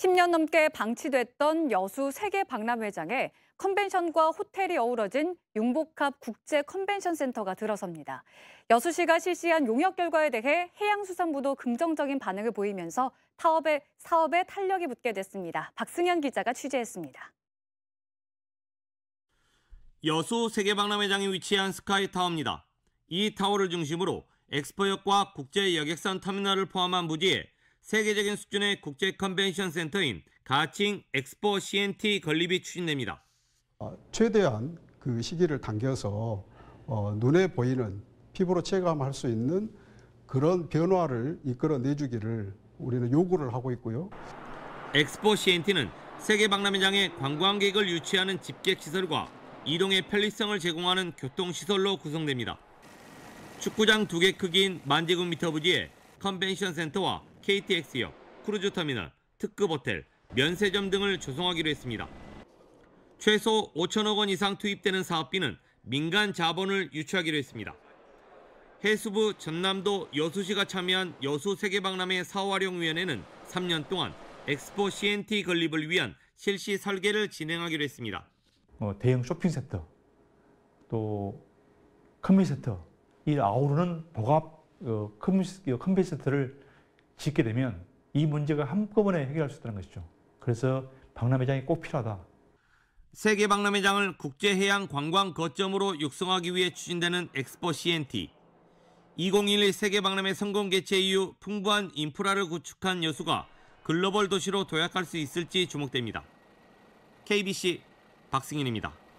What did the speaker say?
10년 넘게 방치됐던 여수 세계박람회장에 컨벤션과 호텔이 어우러진 융복합 국제 컨벤션 센터가 들어섭니다. 여수시가 실시한 용역 결과에 대해 해양수산부도 긍정적인 반응을 보이면서 타업의, 사업에 탄력이 붙게 됐습니다. 박승현 기자가 취재했습니다. 여수 세계박람회장이 위치한 스카이타워입니다. 이 타워를 중심으로 엑스포역과 국제 여객선 터미널을 포함한 부지에 세계적인 수준의 국제 컨벤션 센터인 가칭 엑스포 CNT 건립이 추진됩니다. 어, 최대한 그 시기를 당겨서 어, 눈에 보이는 피부로 체감할 수 있는 그런 변화를 이끌어내주기를 우리는 요구를 하고 있고요. 엑스포 CNT는 세계 박람회장에 관광객을 유치하는 집객시설과 이동의 편리성을 제공하는 교통시설로 구성됩니다. 축구장 두 개 크기인 만제곱미터 부지에 컨벤션 센터와 KTX역, 크루즈터미널, 특급호텔, 면세점 등을 조성하기로 했습니다. 최소 5천억 원 이상 투입되는 사업비는 민간 자본을 유치하기로 했습니다. 해수부 전남도 여수시가 참여한 여수세계박람회 사활용위원회는 3년 동안 엑스포 CNT 건립을 위한 실시 설계를 진행하기로 했습니다. 어, 대형 쇼핑센터, 또커뮤니터이 아우르는 복합 어, 커뮤니센터를 짓게 되면 이 문제가 한꺼번에 해결할 수 있다는 것이죠. 그래서 박람회장이 꼭 필요하다. 세계 박람회장을 국제해양 관광 거점으로 육성하기 위해 추진되는 엑스포 CNT. 2011 세계 박람회 성공 개최 이후 풍부한 인프라를 구축한 여수가 글로벌 도시로 도약할 수 있을지 주목됩니다. KBC 박승인입니다.